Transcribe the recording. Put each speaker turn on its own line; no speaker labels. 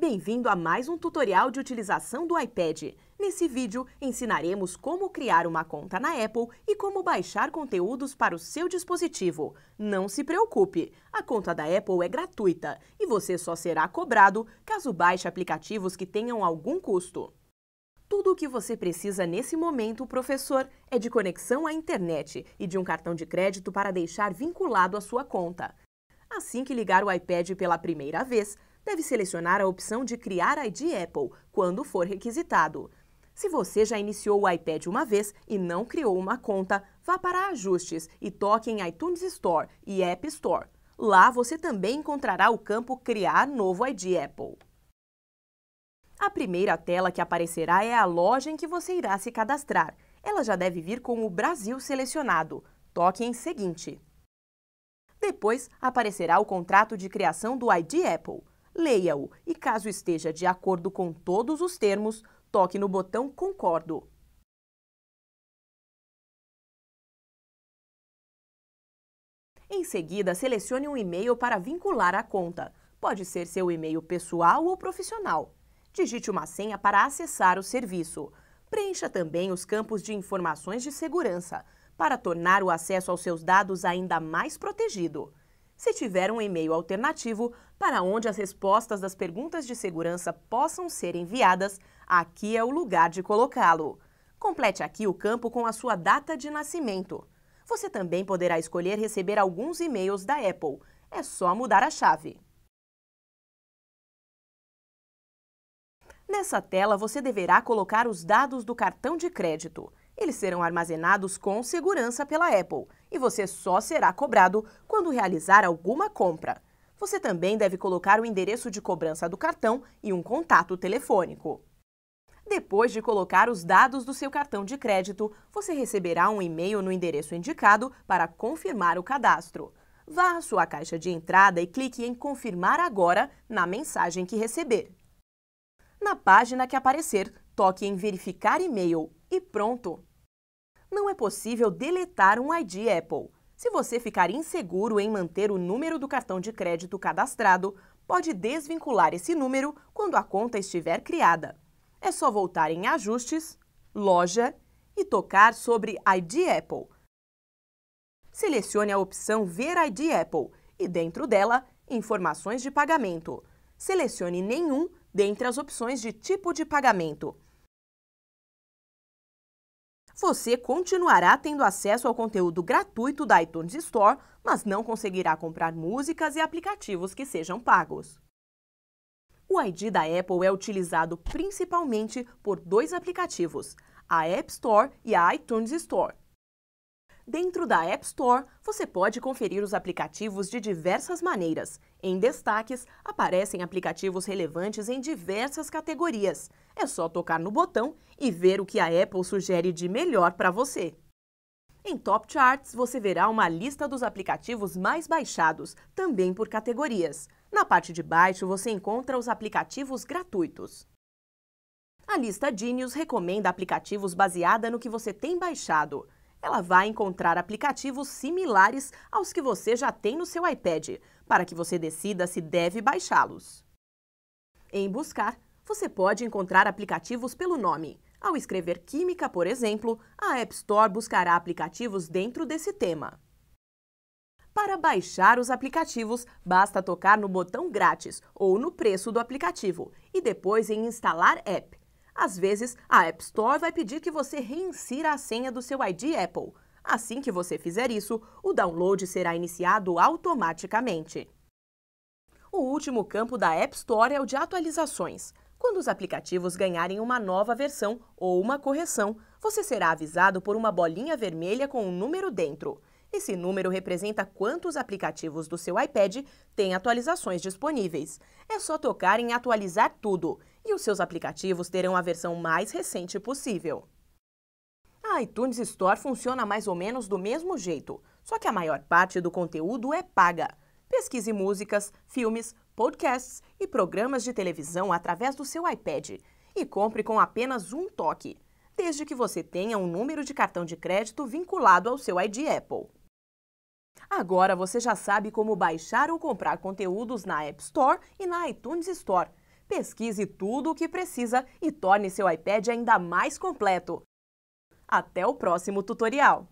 Bem-vindo a mais um tutorial de utilização do iPad. Nesse vídeo, ensinaremos como criar uma conta na Apple e como baixar conteúdos para o seu dispositivo. Não se preocupe, a conta da Apple é gratuita e você só será cobrado caso baixe aplicativos que tenham algum custo. Tudo o que você precisa nesse momento, professor, é de conexão à internet e de um cartão de crédito para deixar vinculado à sua conta. Assim que ligar o iPad pela primeira vez, deve selecionar a opção de Criar ID Apple, quando for requisitado. Se você já iniciou o iPad uma vez e não criou uma conta, vá para Ajustes e toque em iTunes Store e App Store. Lá você também encontrará o campo Criar novo ID Apple. A primeira tela que aparecerá é a loja em que você irá se cadastrar. Ela já deve vir com o Brasil selecionado. Toque em Seguinte. Depois aparecerá o contrato de criação do ID Apple leia-o e, caso esteja de acordo com todos os termos, toque no botão Concordo. Em seguida, selecione um e-mail para vincular a conta. Pode ser seu e-mail pessoal ou profissional. Digite uma senha para acessar o serviço. Preencha também os campos de informações de segurança, para tornar o acesso aos seus dados ainda mais protegido se tiver um e-mail alternativo para onde as respostas das perguntas de segurança possam ser enviadas, aqui é o lugar de colocá-lo. Complete aqui o campo com a sua data de nascimento. Você também poderá escolher receber alguns e-mails da Apple. É só mudar a chave. Nessa tela, você deverá colocar os dados do cartão de crédito. Eles serão armazenados com segurança pela Apple e você só será cobrado quando realizar alguma compra. Você também deve colocar o endereço de cobrança do cartão e um contato telefônico. Depois de colocar os dados do seu cartão de crédito, você receberá um e-mail no endereço indicado para confirmar o cadastro. Vá à sua caixa de entrada e clique em Confirmar agora na mensagem que receber. Na página que aparecer, toque em Verificar e-mail e pronto! não é possível deletar um ID Apple. Se você ficar inseguro em manter o número do cartão de crédito cadastrado, pode desvincular esse número quando a conta estiver criada. É só voltar em Ajustes, Loja e tocar sobre ID Apple. Selecione a opção Ver ID Apple e, dentro dela, Informações de pagamento. Selecione nenhum dentre as opções de tipo de pagamento você continuará tendo acesso ao conteúdo gratuito da iTunes Store, mas não conseguirá comprar músicas e aplicativos que sejam pagos. O ID da Apple é utilizado principalmente por dois aplicativos, a App Store e a iTunes Store. Dentro da App Store, você pode conferir os aplicativos de diversas maneiras. Em destaques, aparecem aplicativos relevantes em diversas categorias. É só tocar no botão e ver o que a Apple sugere de melhor para você. Em Top Charts, você verá uma lista dos aplicativos mais baixados, também por categorias. Na parte de baixo, você encontra os aplicativos gratuitos. A lista Genius recomenda aplicativos baseada no que você tem baixado ela vai encontrar aplicativos similares aos que você já tem no seu iPad, para que você decida se deve baixá-los. Em Buscar, você pode encontrar aplicativos pelo nome. Ao escrever Química, por exemplo, a App Store buscará aplicativos dentro desse tema. Para baixar os aplicativos, basta tocar no botão grátis ou no preço do aplicativo e depois em Instalar App. Às vezes, a App Store vai pedir que você reinsira a senha do seu ID Apple. Assim que você fizer isso, o download será iniciado automaticamente. O último campo da App Store é o de atualizações. Quando os aplicativos ganharem uma nova versão ou uma correção, você será avisado por uma bolinha vermelha com um número dentro. Esse número representa quantos aplicativos do seu iPad têm atualizações disponíveis. É só tocar em Atualizar Tudo e os seus aplicativos terão a versão mais recente possível. A iTunes Store funciona mais ou menos do mesmo jeito, só que a maior parte do conteúdo é paga. Pesquise músicas, filmes, podcasts e programas de televisão através do seu iPad e compre com apenas um toque, desde que você tenha um número de cartão de crédito vinculado ao seu ID Apple. Agora você já sabe como baixar ou comprar conteúdos na App Store e na iTunes Store pesquise tudo o que precisa e torne seu iPad ainda mais completo. Até o próximo tutorial!